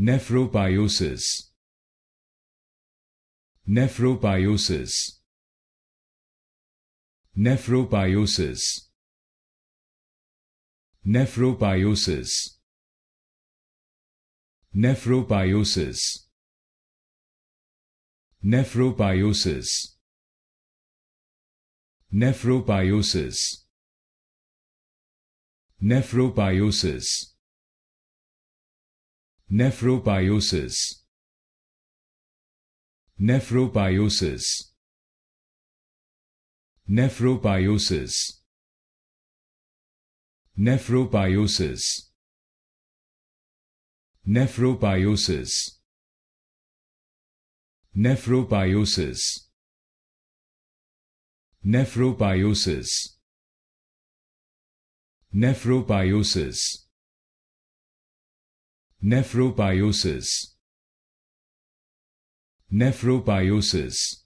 Nephropiosis. Nephropiosis. Nephropiosis. Nephropiosis. Nephropiosis. Nephropiosis. Nephropiosis. Nephropiosis nephropiosis nephropiosis nephropiosis nephropiosis nephropiosis nephropiosis nephropiosis nephropiosis Nephropiosis Nephropiosis